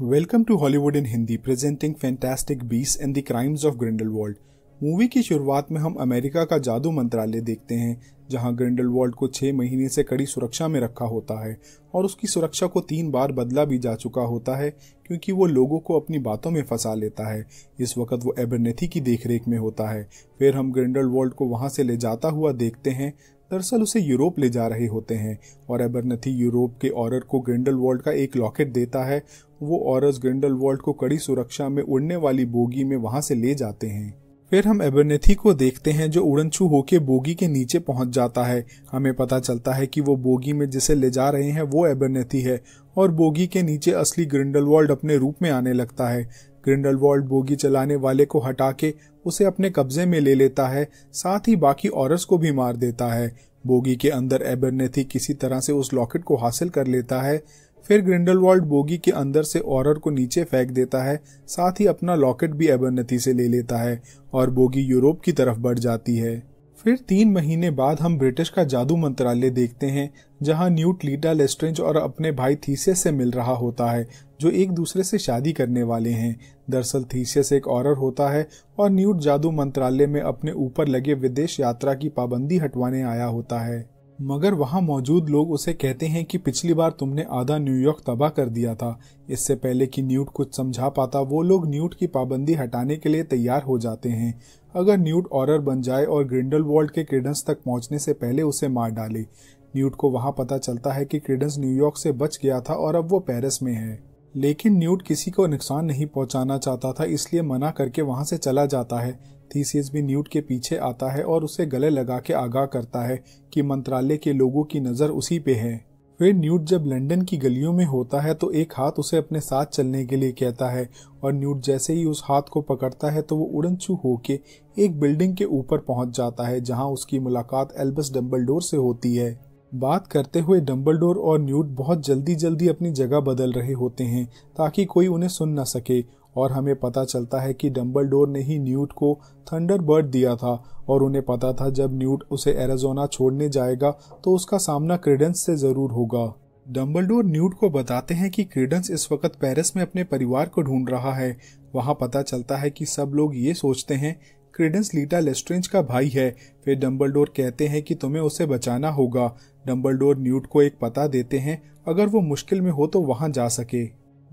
welcome to Hollywood in Hindi presenting fantastic beasts and the crimes of world movie की शुरुआत में हम America का जादू मंत्रालय देखते हैं जहां वर्ल्ड को छः महीने से कड़ी सुरक्षा में रखा होता है और उसकी सुरक्षा को तीन बार बदला भी जा चुका होता है क्योंकि वो लोगों को अपनी बातों में फंसा लेता है इस वक्त वो एबरनेथी की देखरेख में होता है फिर हम वर्ल्ड को वहाँ से ले जाता हुआ देखते हैं दरअसल उसे यूरोप ले जा रहे होते हैं और एबरनथी यूरोप के ऑरर को ग्रिंडल का एक लॉकेट देता है वो ऑरस ग्रिंडल को कड़ी सुरक्षा में उड़ने वाली बोगी में वहां से ले जाते हैं फिर हम एबरनेथी को देखते हैं जो उड़नछू होके बोगी के नीचे पहुंच जाता है हमें पता चलता है कि वो बोगी में जिसे ले जा रहे हैं वो एबरनेथी है और बोगी के नीचे असली ग्रिंडलवर्ल्ड अपने रूप में आने लगता है ग्रिंडलवॉल्ड बोगी चलाने वाले को हटा के उसे अपने कब्जे में ले लेता है साथ ही बाकी औरस को भी मार देता है बोगी के अंदर एबरनेथी किसी तरह से उस लॉकेट को हासिल कर लेता है फिर ग्रिंडलवॉल्ड बोगी के अंदर से औरर को नीचे फेंक देता है साथ ही अपना लॉकेट भी एबरनेथी से ले लेता है और बोगी यूरोप की तरफ बढ़ जाती है फिर तीन महीने बाद हम ब्रिटिश का जादू मंत्रालय देखते हैं जहां न्यूट लीडा लेस्ट्रेंज और अपने भाई थीसियस से मिल रहा होता है जो एक दूसरे से शादी करने वाले हैं दरअसल थीसियस एक औरर होता है और न्यूट जादू मंत्रालय में अपने ऊपर लगे विदेश यात्रा की पाबंदी हटवाने आया होता है मगर वहाँ मौजूद लोग उसे कहते हैं कि पिछली बार तुमने आधा न्यूयॉर्क तबाह कर दिया था इससे पहले कि न्यूट कुछ समझा पाता वो लोग न्यूट की पाबंदी हटाने के लिए तैयार हो जाते हैं अगर न्यूट ऑरर बन जाए और ग्रिंडल के क्रेडेंस तक पहुंचने से पहले उसे मार डाले न्यूट को वहां पता चलता है कि क्रेडेंस न्यूयॉर्क से बच गया था और अब वो पेरिस में है लेकिन न्यूट किसी को नुकसान नहीं पहुंचाना चाहता था इसलिए मना करके वहां से चला जाता है थीसीस भी न्यूट के पीछे आता है और उसे गले लगा के आगाह करता है कि मंत्रालय के लोगों की नज़र उसी पे है फिर न्यूट जब लंदन की गलियों में होता है तो एक हाथ उसे अपने साथ चलने के लिए कहता है और न्यूट जैसे ही उस हाथ को पकड़ता है तो वो उड़नछू होके एक बिल्डिंग के ऊपर पहुंच जाता है जहां उसकी मुलाकात एल्बस डम्बलडोर से होती है बात करते हुए डम्बलडोर और न्यूट बहुत जल्दी जल्दी अपनी जगह बदल रहे होते हैं ताकि कोई उन्हें सुन न सके और हमें पता चलता है कि डम्बल ने ही न्यूट को थंडरबर्ड दिया था और उन्हें पता था जब न्यूट उसे एरिजोना छोड़ने जाएगा तो उसका सामना क्रेडेंस से ज़रूर होगा डम्बलडोर न्यूट को बताते हैं कि क्रेडेंस इस वक्त पेरिस में अपने परिवार को ढूंढ रहा है वहाँ पता चलता है कि सब लोग ये सोचते हैं क्रेडेंस लीटा लेस्ट्रेंज का भाई है फिर डोर कहते हैं कि तुम्हें उसे बचाना होगा डोर न्यूट को एक पता देते हैं अगर वो मुश्किल में हो तो वहाँ जा सके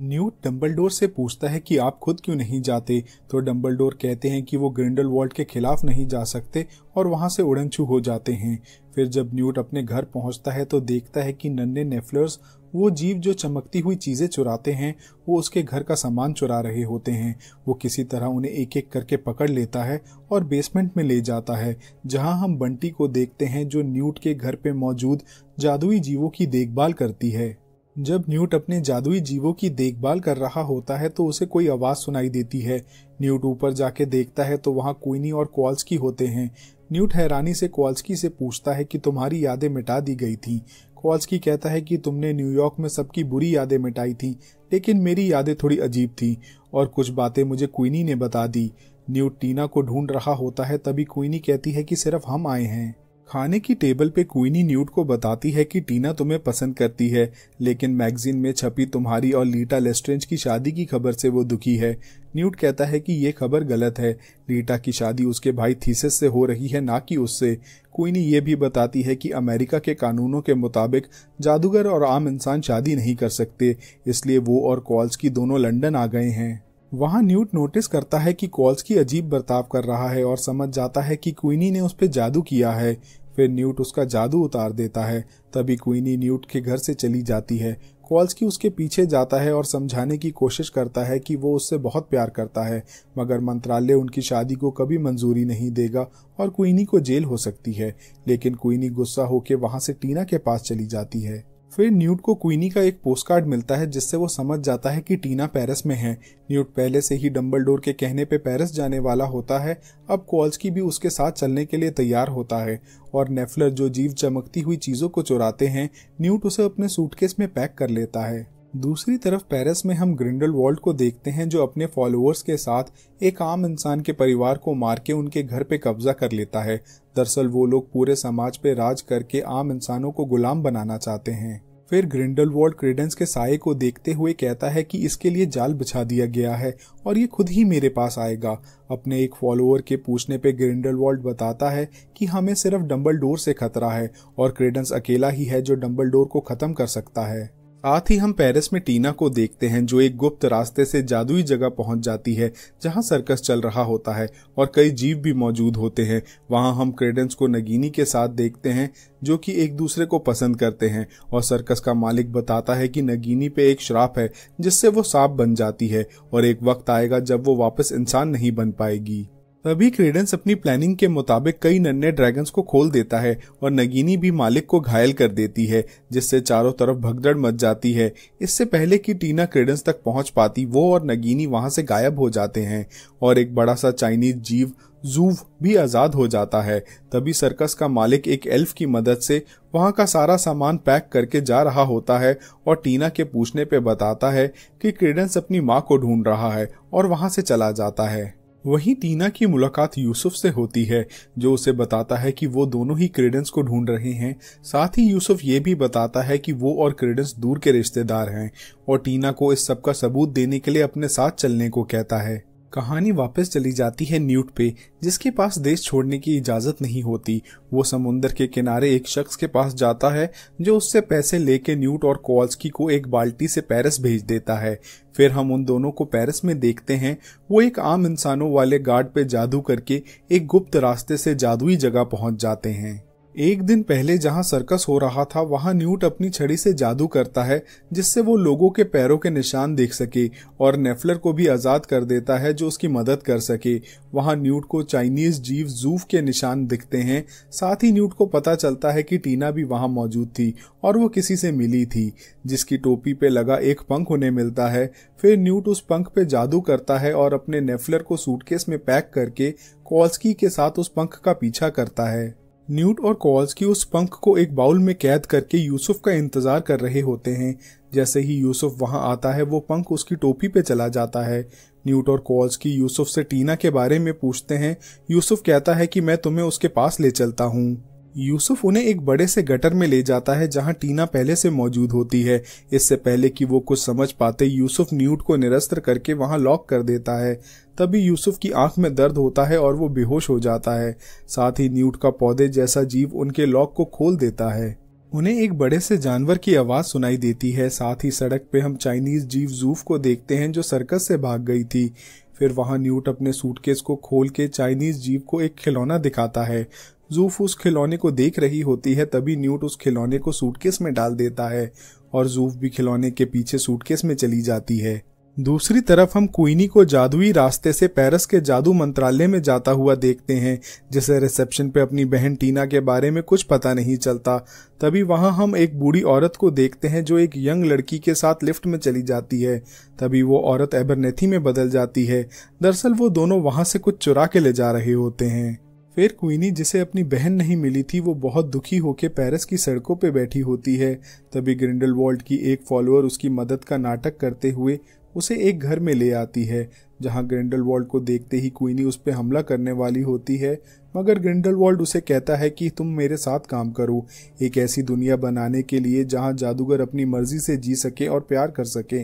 न्यूट डम्बलडोर से पूछता है कि आप खुद क्यों नहीं जाते तो डम्बलडोर कहते हैं कि वो ग्रिंडल वॉल्ट के खिलाफ नहीं जा सकते और वहां से उड़नछू हो जाते हैं फिर जब न्यूट अपने घर पहुँचता है तो देखता है कि नन्हे नेफलर्स वो जीव जो चमकती हुई चीज़ें चुराते हैं वो उसके घर का सामान चुरा रहे होते हैं वो किसी तरह उन्हें एक एक करके पकड़ लेता है और बेसमेंट में ले जाता है जहां हम बंटी को देखते हैं जो न्यूट के घर पे मौजूद जादुई जीवों की देखभाल करती है जब न्यूट अपने जादुई जीवों की देखभाल कर रहा होता है तो उसे कोई आवाज़ सुनाई देती है न्यूट ऊपर जाके देखता है तो वहाँ कोईनी और कॉल्सकी होते हैं न्यूट हैरानी से क्वाल्सकी से पूछता है कि तुम्हारी यादें मिटा दी गई थी क्वाल्सकी कहता है कि तुमने न्यूयॉर्क में सबकी बुरी यादें मिटाई थी लेकिन मेरी यादें थोड़ी अजीब थी और कुछ बातें मुझे क्वीनी ने बता दी न्यूट टीना को ढूंढ रहा होता है तभी क्वीनी कहती है कि सिर्फ हम आए हैं खाने की टेबल पे क्वीनी न्यूट को बताती है कि टीना तुम्हें पसंद करती है लेकिन मैगजीन में छपी तुम्हारी और लीटा लेस्ट्रेंज की शादी की खबर से वो दुखी है न्यूट कहता है कि ये खबर गलत है लीटा की शादी उसके भाई थीसेस से हो रही है ना कि उससे क्वीनी ये भी बताती है कि अमेरिका के कानूनों के मुताबिक जादूगर और आम इंसान शादी नहीं कर सकते इसलिए वो और कॉल्स की दोनों लंडन आ गए हैं वहाँ न्यूट नोटिस करता है कि कॉल्स की अजीब बर्ताव कर रहा है और समझ जाता है कि क्वीनी ने उस पर जादू किया है फिर न्यूट उसका जादू उतार देता है तभी क्वीनी न्यूट के घर से चली जाती है की उसके पीछे जाता है और समझाने की कोशिश करता है कि वो उससे बहुत प्यार करता है मगर मंत्रालय उनकी शादी को कभी मंजूरी नहीं देगा और क्वीनी को जेल हो सकती है लेकिन क्वीनी गुस्सा होकर वहाँ से टीना के पास चली जाती है फिर न्यूट को क्वीनी का एक पोस्टकार्ड मिलता है जिससे वो समझ जाता है कि टीना पेरिस में है न्यूट पहले से ही डम्बल के कहने पे पेरिस जाने वाला होता है अब कॉल्स की भी उसके साथ चलने के लिए तैयार होता है और नेफलर जो जीव चमकती हुई चीज़ों को चुराते हैं न्यूट उसे अपने सूटकेस में पैक कर लेता है दूसरी तरफ पेरिस में हम ग्रिंडल वॉल्ट को देखते हैं जो अपने फॉलोअर्स के साथ एक आम इंसान के परिवार को मार के उनके घर पे कब्जा कर लेता है दरअसल वो लोग पूरे समाज पे राज करके आम इंसानों को गुलाम बनाना चाहते हैं फिर ग्रिंडल वॉल्ट क्रीडेंस के साय को देखते हुए कहता है कि इसके लिए जाल बिछा दिया गया है और ये खुद ही मेरे पास आएगा अपने एक फॉलोअर के पूछने पे ग्रिंडल वॉल्ट बताता है कि हमें सिर्फ डम्बल डोर से खतरा है और क्रीडेंस अकेला ही है जो डम्बल डोर को खत्म कर सकता है साथ ही हम पेरिस में टीना को देखते हैं जो एक गुप्त रास्ते से जादुई जगह पहुंच जाती है जहां सर्कस चल रहा होता है और कई जीव भी मौजूद होते हैं वहां हम क्रेडेंस को नगीनी के साथ देखते हैं जो कि एक दूसरे को पसंद करते हैं और सर्कस का मालिक बताता है कि नगीनी पे एक श्राप है जिससे वो सांप बन जाती है और एक वक्त आएगा जब वो वापस इंसान नहीं बन पाएगी तभी क्रेडेंस अपनी प्लानिंग के मुताबिक कई नन्हे ड्रैगन्स को खोल देता है और नगीनी भी मालिक को घायल कर देती है जिससे चारों तरफ भगदड़ मच जाती है इससे पहले कि टीना क्रेडेंस तक पहुंच पाती वो और नगीनी वहां से गायब हो जाते हैं और एक बड़ा सा चाइनीज जीव जूव भी आज़ाद हो जाता है तभी सर्कस का मालिक एक एल्फ की मदद से वहाँ का सारा सामान पैक करके जा रहा होता है और टीना के पूछने पे बताता है कि क्रेडेंस अपनी माँ को ढूंढ रहा है और वहाँ से चला जाता है वहीं टीना की मुलाकात यूसुफ से होती है जो उसे बताता है कि वो दोनों ही क्रेडेंस को ढूंढ रहे हैं साथ ही यूसुफ ये भी बताता है कि वो और क्रेडेंस दूर के रिश्तेदार हैं और टीना को इस सब का सबूत देने के लिए अपने साथ चलने को कहता है कहानी वापस चली जाती है न्यूट पे जिसके पास देश छोड़ने की इजाज़त नहीं होती वो समुन्दर के किनारे एक शख्स के पास जाता है जो उससे पैसे लेके न्यूट और कॉल्सकी को एक बाल्टी से पेरिस भेज देता है फिर हम उन दोनों को पेरिस में देखते हैं वो एक आम इंसानों वाले गार्ड पे जादू करके एक गुप्त रास्ते से जादुई जगह पहुंच जाते हैं एक दिन पहले जहां सर्कस हो रहा था वहां न्यूट अपनी छड़ी से जादू करता है जिससे वो लोगों के पैरों के निशान देख सके और नेफलर को भी आज़ाद कर देता है जो उसकी मदद कर सके वहां न्यूट को चाइनीज जीव जूफ के निशान दिखते हैं साथ ही न्यूट को पता चलता है कि टीना भी वहां मौजूद थी और वो किसी से मिली थी जिसकी टोपी पे लगा एक पंख उन्हें मिलता है फिर न्यूट उस पंख पे जादू करता है और अपने नेफलर को सूटकेस में पैक करके कॉल्सकी के साथ उस पंख का पीछा करता है न्यूट और कॉल्स की उस पंख को एक बाउल में कैद करके यूसुफ का इंतजार कर रहे होते हैं जैसे ही यूसुफ वहां आता है वो पंख उसकी टोपी पे चला जाता है न्यूट और कॉल्स की यूसुफ से टीना के बारे में पूछते हैं यूसुफ कहता है कि मैं तुम्हें उसके पास ले चलता हूँ यूसुफ उन्हें एक बड़े से गटर में ले जाता है जहां टीना पहले से मौजूद होती है इससे पहले कि वो कुछ समझ पाते यूसुफ न्यूट को निरस्त्र करके वहां लॉक कर देता है तभी यूसुफ की आंख में दर्द होता है और वो बेहोश हो जाता है साथ ही न्यूट का पौधे जैसा जीव उनके लॉक को खोल देता है उन्हें एक बड़े से जानवर की आवाज सुनाई देती है साथ ही सड़क पे हम चाइनीज जीव जूफ को देखते हैं जो सर्कस से भाग गई थी फिर वहां न्यूट अपने सूटकेस को खोल के चाइनीज जीव को एक खिलौना दिखाता है जूफ उस खिलौने को देख रही होती है तभी न्यूट उस खिलौने को सूटकेस में डाल देता है और जूफ भी खिलौने के पीछे सूटकेस में चली जाती है दूसरी तरफ हम क्वीनी को जादुई रास्ते से पेरिस के जादू मंत्रालय में जाता हुआ देखते हैं जिसे रिसेप्शन पे अपनी बहन टीना के बारे में कुछ पता नहीं चलता तभी वहां हम एक बूढ़ी औरत को देखते हैं जो एक यंग लड़की के साथ लिफ्ट में चली जाती है तभी वो औरत एबरनेथी में बदल जाती है दरअसल वो दोनों वहां से कुछ चुरा के ले जा रहे होते हैं फिर क्वीनी जिसे अपनी बहन नहीं मिली थी वो बहुत दुखी होकर पेरिस की सड़कों पर बैठी होती है तभी ग्रिंडलवॉल्ड की एक फॉलोअर उसकी मदद का नाटक करते हुए उसे एक घर में ले आती है जहां ग्रिंडलवॉल्ड को देखते ही क्वीनी उस पर हमला करने वाली होती है मगर ग्रिंडलवॉल्ड उसे कहता है कि तुम मेरे साथ काम करो एक ऐसी दुनिया बनाने के लिए जहां जादूगर अपनी मर्जी से जी सके और प्यार कर सके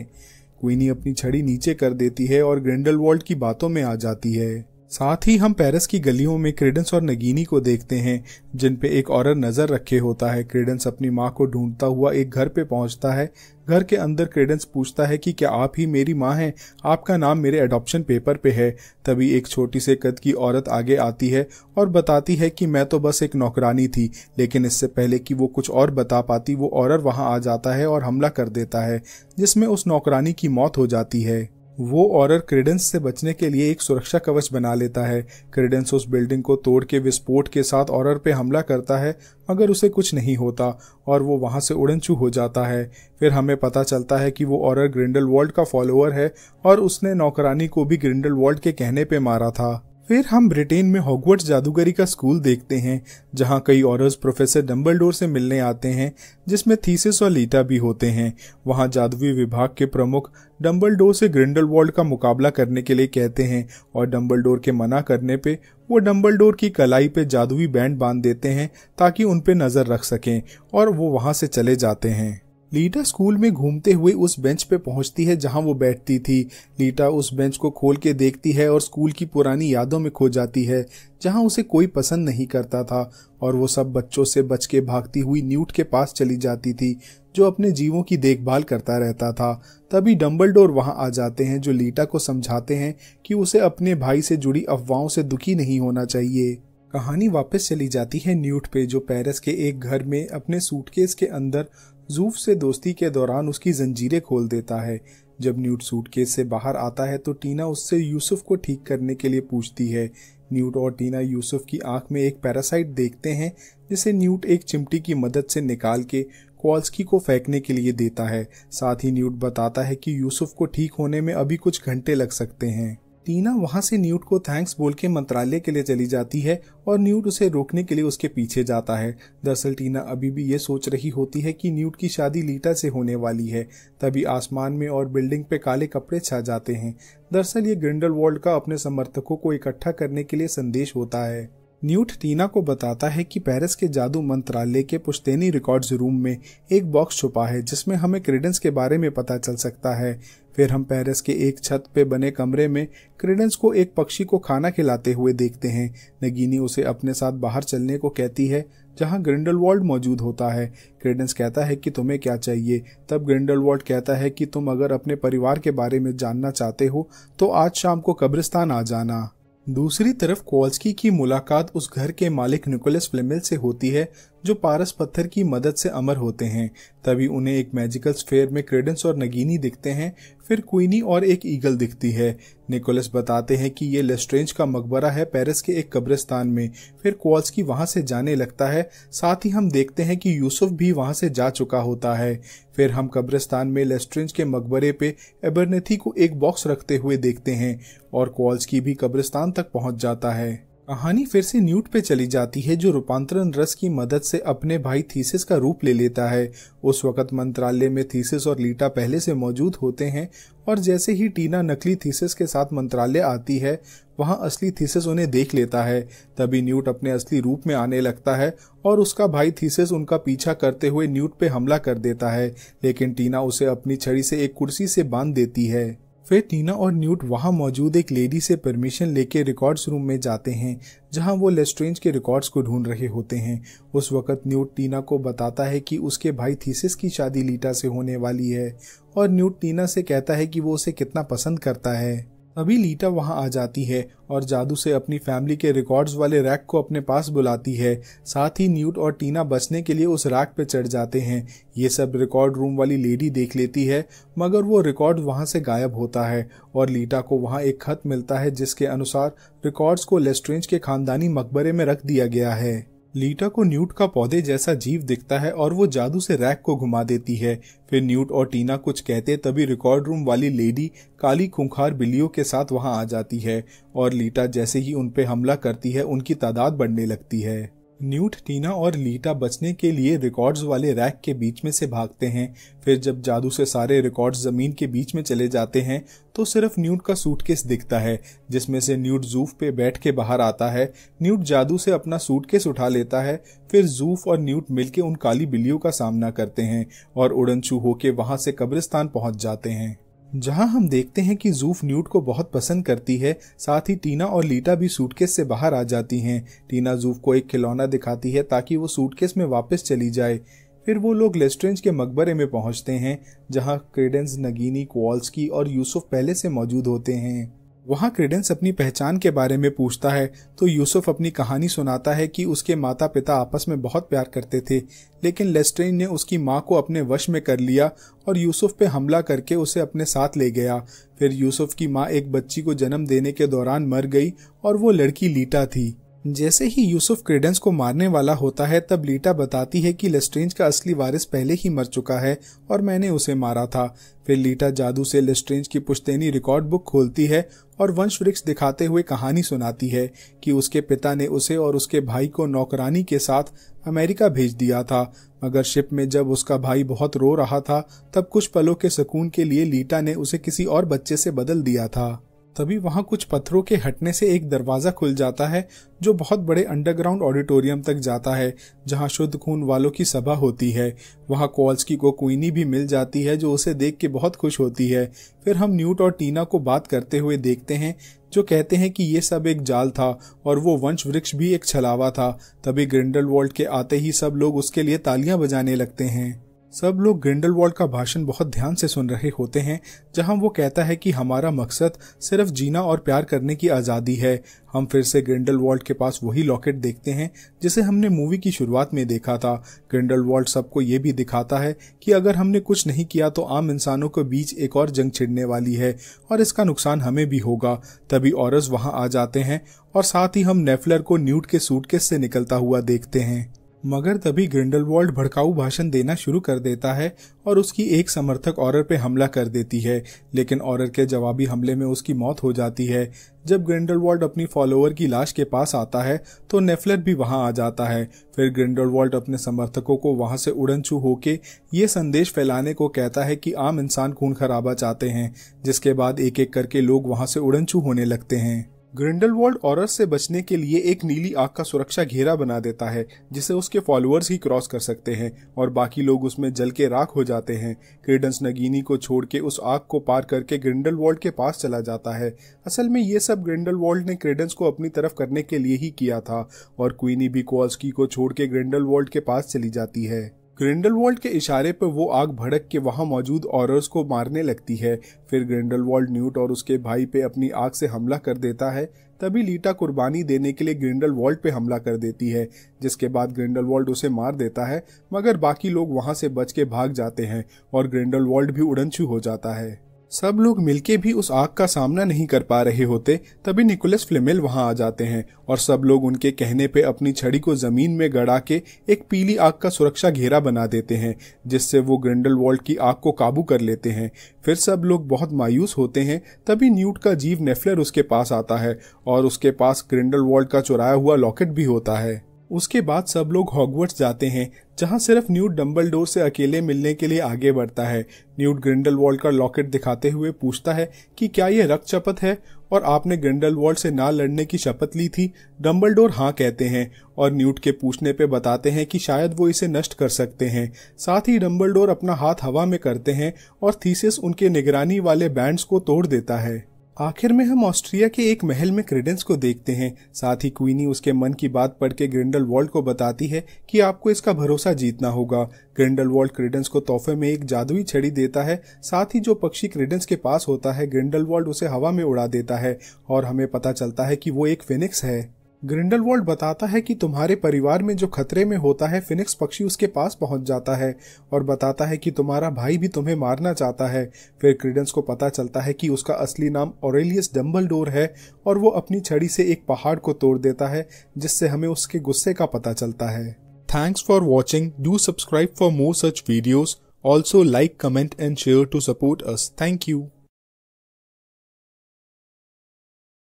क्वीनी अपनी छड़ी नीचे कर देती है और ग्रिंडलवॉल्ड की बातों में आ जाती है साथ ही हम पेरिस की गलियों में क्रेडेंस और नगीनी को देखते हैं जिन पे एक औरर नज़र रखे होता है क्रेडेंस अपनी माँ को ढूंढता हुआ एक घर पे पहुंचता है घर के अंदर क्रेडेंस पूछता है कि क्या आप ही मेरी माँ हैं आपका नाम मेरे एडॉप्शन पेपर पे है तभी एक छोटी से कद की औरत आगे आती है और बताती है कि मैं तो बस एक नौकरानी थी लेकिन इससे पहले कि वो कुछ और बता पाती वो औरत वहाँ आ जाता है और हमला कर देता है जिसमें उस नौकरानी की मौत हो जाती है वो ऑरर क्रेडेंस से बचने के लिए एक सुरक्षा कवच बना लेता है क्रेडेंस उस बिल्डिंग को तोड़ के विस्फोट के साथ ऑरर पे हमला करता है मगर उसे कुछ नहीं होता और वो वहाँ से उड़नचू हो जाता है फिर हमें पता चलता है कि वो ऑरर ग्रिंडल का फॉलोअर है और उसने नौकरानी को भी ग्रिंडल के कहने पर मारा था फिर हम ब्रिटेन में हॉगवर्ट्स जादूगरी का स्कूल देखते हैं जहां कई ऑरर्स प्रोफेसर डम्बलडोर से मिलने आते हैं जिसमें थीसिस और लीटा भी होते हैं वहां जादुई विभाग के प्रमुख डम्बलडोर से ग्रिंडलवॉल्ड का मुकाबला करने के लिए कहते हैं और डम्बलडोर के मना करने पे वो डम्बलडोर की कलाई पे जादुई बैंड बांध देते हैं ताकि उन पे नज़र रख सकें और वो वहाँ से चले जाते हैं लीटा स्कूल में घूमते हुए उस बेंच पे पहुंचती है जहां वो बैठती थी लीटा उस बेंच को खोल के देखती है और स्कूल की पुरानी यादों में खो जाती है जहां उसे कोई पसंद नहीं करता था और वो सब बच्चों से बच के भागती हुई न्यूट के पास चली जाती थी जो अपने जीवों की देखभाल करता रहता था तभी डम्बल डोर वहाँ आ जाते हैं जो लीटा को समझाते हैं कि उसे अपने भाई से जुड़ी अफवाहों से दुखी नहीं होना चाहिए कहानी वापस चली जाती है न्यूट पे जो पेरिस के एक घर में अपने सूटकेस के अंदर जूफ से दोस्ती के दौरान उसकी जंजीरें खोल देता है जब न्यूट सूटकेस से बाहर आता है तो टीना उससे यूसुफ को ठीक करने के लिए पूछती है न्यूट और टीना यूसुफ की आंख में एक पैरासाइट देखते हैं जिसे न्यूट एक चिमटी की मदद से निकाल के कॉल्सकी को फेंकने के लिए देता है साथ ही न्यूट बताता है कि यूसुफ को ठीक होने में अभी कुछ घंटे लग सकते हैं टीना वहां से न्यूट को थैंक्स बोल के मंत्रालय के लिए चली जाती है और न्यूट उसे रोकने के लिए उसके पीछे जाता है दरअसल टीना अभी भी ये सोच रही होती है कि न्यूट की शादी लीटा से होने वाली है तभी आसमान में और बिल्डिंग पे काले कपड़े छा जाते हैं दरअसल ये ग्रिंडल का अपने समर्थकों को इकट्ठा करने के लिए संदेश होता है न्यूट टीना को बताता है कि पेरिस के जादू मंत्रालय के पुश्तैनी रिकॉर्ड्स रूम में एक बॉक्स छुपा है जिसमें हमें क्रेडेंस के बारे में पता चल सकता है फिर हम पेरिस के एक छत पे बने कमरे में क्रेडेंस को एक पक्षी को खाना खिलाते हुए देखते हैं नगीनी उसे अपने साथ बाहर चलने को कहती है जहाँ ग्रिंडलवॉल्ड मौजूद होता है क्रेडेंस कहता है कि तुम्हें क्या चाहिए तब ग्रिंडलवॉल्ड कहता है कि तुम अगर अपने परिवार के बारे में जानना चाहते हो तो आज शाम को कब्रिस्तान आ जाना दूसरी तरफ कोवाल्स्की की मुलाकात उस घर के मालिक निकोलस फ्लेमिल से होती है जो पारस पत्थर की मदद से अमर होते हैं तभी उन्हें एक मैजिकल स्फेयर में क्रेडेंस और नगीनी दिखते हैं फिर क्वीनी और एक ईगल दिखती है निकोलस बताते हैं कि ये लेस्ट्रेंज का मकबरा है पेरिस के एक कब्रिस्तान में फिर क्वाल्स की वहाँ से जाने लगता है साथ ही हम देखते हैं कि यूसुफ भी वहाँ से जा चुका होता है फिर हम कब्रिस्तान में लेस्ट्रेंज के मकबरे पे एबरनेथी को एक बॉक्स रखते हुए देखते हैं और क्वाल्स की भी कब्रिस्तान तक पहुँच जाता है कहानी फिर से न्यूट पे चली जाती है जो रूपांतरण रस की मदद से अपने भाई थीसिस का रूप ले लेता है उस वक्त मंत्रालय में थीसिस और लीटा पहले से मौजूद होते हैं और जैसे ही टीना नकली थीसिस के साथ मंत्रालय आती है वहां असली थीसिस उन्हें देख लेता है तभी न्यूट अपने असली रूप में आने लगता है और उसका भाई थीसिस उनका पीछा करते हुए न्यूट पे हमला कर देता है लेकिन टीना उसे अपनी छड़ी से एक कुर्सी से बांध देती है फिर टीना और न्यूट वहां मौजूद एक लेडी से परमिशन लेके रिकॉर्ड्स रूम में जाते हैं जहां वो लेस्ट्रेंज के रिकॉर्ड्स को ढूंढ रहे होते हैं उस वक्त न्यूट टीना को बताता है कि उसके भाई थीसिस की शादी लीटा से होने वाली है और न्यूट टीना से कहता है कि वो उसे कितना पसंद करता है तभी लीटा वहां आ जाती है और जादू से अपनी फैमिली के रिकॉर्ड्स वाले रैक को अपने पास बुलाती है साथ ही न्यूट और टीना बचने के लिए उस रैक पर चढ़ जाते हैं ये सब रिकॉर्ड रूम वाली लेडी देख लेती है मगर वो रिकॉर्ड वहाँ से गायब होता है और लीटा को वहाँ एक खत मिलता है जिसके अनुसार रिकॉर्ड्स को लेस्ट्रेंज के खानदानी मकबरे में रख दिया गया है लीटा को न्यूट का पौधे जैसा जीव दिखता है और वो जादू से रैक को घुमा देती है फिर न्यूट और टीना कुछ कहते तभी रिकॉर्ड रूम वाली लेडी काली खूंखार बिल्लियों के साथ वहां आ जाती है और लीटा जैसे ही उनपे हमला करती है उनकी तादाद बढ़ने लगती है न्यूट टीना और लीटा बचने के लिए रिकॉर्ड्स वाले रैक के बीच में से भागते हैं फिर जब जादू से सारे रिकॉर्ड्स जमीन के बीच में चले जाते हैं तो सिर्फ न्यूट का सूटकेस दिखता है जिसमें से न्यूट जूफ पे बैठ के बाहर आता है न्यूट जादू से अपना सूटकेस उठा लेता है फिर जूफ और न्यूट मिलके उन काली बिल्लियों का सामना करते हैं और उड़नछू होके वहां से कब्रिस्तान पहुंच जाते हैं जहां हम देखते हैं कि जूफ न्यूट को बहुत पसंद करती है साथ ही टीना और लीटा भी सूटकेस से बाहर आ जाती हैं टीना जूफ को एक खिलौना दिखाती है ताकि वो सूटकेस में वापस चली जाए फिर वो लोग लेस्ट्रेंज के मकबरे में पहुंचते हैं जहां क्रेडेंस नगीनी कोवाल्सकी और यूसुफ पहले से मौजूद होते हैं वहाँ क्रेडेंस अपनी पहचान के बारे में पूछता है तो यूसुफ अपनी कहानी सुनाता है कि उसके माता पिता आपस में बहुत प्यार करते थे लेकिन लेस्ट्रेन ने उसकी माँ को अपने वश में कर लिया और यूसुफ पे हमला करके उसे अपने साथ ले गया फिर यूसुफ की माँ एक बच्ची को जन्म देने के दौरान मर गई और वो लड़की लीटा थी जैसे ही यूसुफ क्रेडेंस को मारने वाला होता है तब लीटा बताती है कि लेस्ट्रेंज का असली वारिस पहले ही मर चुका है और मैंने उसे मारा था फिर लीटा जादू से लेस्ट्रेंज की पुश्तैनी रिकॉर्ड बुक खोलती है और वंश वृक्ष दिखाते हुए कहानी सुनाती है कि उसके पिता ने उसे और उसके भाई को नौकरानी के साथ अमेरिका भेज दिया था मगर शिप में जब उसका भाई बहुत रो रहा था तब कुछ पलों के सुकून के लिए लीटा ने उसे किसी और बच्चे से बदल दिया था तभी वहां कुछ पत्थरों के हटने से एक दरवाजा खुल जाता है जो बहुत बड़े अंडरग्राउंड ऑडिटोरियम तक जाता है जहां शुद्ध खून वालों की सभा होती है वहां की को क्वीनी भी मिल जाती है जो उसे देख के बहुत खुश होती है फिर हम न्यूट और टीना को बात करते हुए देखते हैं जो कहते हैं कि ये सब एक जाल था और वो वंश वृक्ष भी एक छलावा था तभी ग्रिंडल के आते ही सब लोग उसके लिए तालियां बजाने लगते हैं सब लोग ग्रिंडलवाल्ड का भाषण बहुत ध्यान से सुन रहे होते हैं जहां वो कहता है कि हमारा मकसद सिर्फ जीना और प्यार करने की आज़ादी है हम फिर से ग्रिंडलवाल्ड के पास वही लॉकेट देखते हैं जिसे हमने मूवी की शुरुआत में देखा था ग्रिंडलवाल्ड सबको ये भी दिखाता है कि अगर हमने कुछ नहीं किया तो आम इंसानों के बीच एक और जंग छिड़ने वाली है और इसका नुकसान हमें भी होगा तभी औरस वहाँ आ जाते हैं और साथ ही हम नेफलर को न्यूट के सूटकेस से निकलता हुआ देखते हैं मगर तभी ग्रिंडलवॉल्ड भड़काऊ भाषण देना शुरू कर देता है और उसकी एक समर्थक ऑरर पे हमला कर देती है लेकिन ऑरर के जवाबी हमले में उसकी मौत हो जाती है जब ग्रिंडलवॉल्ड अपनी फॉलोअर की लाश के पास आता है तो नेफलर भी वहां आ जाता है फिर ग्रिंडलवॉल्ड अपने समर्थकों को वहां से उड़न छू होके ये संदेश फैलाने को कहता है कि आम इंसान खून खराबा चाहते हैं जिसके बाद एक एक करके लोग वहां से उड़न छू होने लगते हैं ग्रिंडलवॉल्ड औरस से बचने के लिए एक नीली आग का सुरक्षा घेरा बना देता है जिसे उसके फॉलोअर्स ही क्रॉस कर सकते हैं और बाकी लोग उसमें जल के राख हो जाते हैं क्रेडेंस नगीनी को छोड़ के उस आग को पार करके ग्रिंडलवॉल्ड के पास चला जाता है असल में ये सब ग्रिंडलवॉल्ड ने क्रेडेंस को अपनी तरफ करने के लिए ही किया था और क्वीनी भी कोल्सकी को छोड़ के ग्रिंडलवॉल्ड के पास चली जाती है ग्रिंडलवॉल्ड के इशारे पर वो आग भड़क के वहां मौजूद औरर्स को मारने लगती है फिर ग्रिंडलवॉल्ड न्यूट और उसके भाई पे अपनी आग से हमला कर देता है तभी लीटा कुर्बानी देने के लिए ग्रिंडलवॉल्ड पे हमला कर देती है जिसके बाद ग्रिंडलवॉल्ड उसे मार देता है मगर बाकी लोग वहां से बच के भाग जाते हैं और ग्रिंडलवॉल्ड भी उड़नछू हो जाता है सब लोग मिलके भी उस आग का सामना नहीं कर पा रहे होते तभी निकोलस फ्लेमेल वहां आ जाते हैं और सब लोग उनके कहने पे अपनी छड़ी को जमीन में गड़ा के एक पीली आग का सुरक्षा घेरा बना देते हैं जिससे वो ग्रिंडल वॉल्ट की आग को काबू कर लेते हैं फिर सब लोग बहुत मायूस होते हैं तभी न्यूट का जीव नेफलर उसके पास आता है और उसके पास ग्रिंडल वॉल्ट का चुराया हुआ लॉकेट भी होता है उसके बाद सब लोग हॉगवर्ट्स जाते हैं जहां सिर्फ न्यूट डम्बल डोर से अकेले मिलने के लिए आगे बढ़ता है न्यूट ग्रिंडल का लॉकेट दिखाते हुए पूछता है कि क्या यह रक्त शपथ है और आपने ग्रिंडल से ना लड़ने की शपथ ली थी डम्बल डोर हाँ कहते हैं और न्यूट के पूछने पे बताते हैं कि शायद वो इसे नष्ट कर सकते हैं साथ ही डम्बल अपना हाथ हवा में करते हैं और थीसिस उनके निगरानी वाले बैंड्स को तोड़ देता है आखिर में हम ऑस्ट्रिया के एक महल में क्रेडेंस को देखते हैं साथ ही क्वीनी उसके मन की बात पढ़ के ग्रिंडल वॉल्ट को बताती है कि आपको इसका भरोसा जीतना होगा ग्रिंडल वॉल्ट क्रेडेंस को तोहफे में एक जादुई छड़ी देता है साथ ही जो पक्षी क्रेडेंस के पास होता है ग्रिंडल वॉल्ट उसे हवा में उड़ा देता है और हमें पता चलता है कि वो एक फिनिक्स है ग्रिंडलवॉल्ड बताता है कि तुम्हारे परिवार में जो खतरे में होता है फिनिक्स पक्षी उसके पास पहुंच जाता है और बताता है कि तुम्हारा भाई भी तुम्हें मारना चाहता है फिर क्रीडेंस को पता चलता है कि उसका असली नाम ओरेलियस डम्बल है और वो अपनी छड़ी से एक पहाड़ को तोड़ देता है जिससे हमें उसके गुस्से का पता चलता है thanks for watching do subscribe for more such videos also like comment and share to support us thank you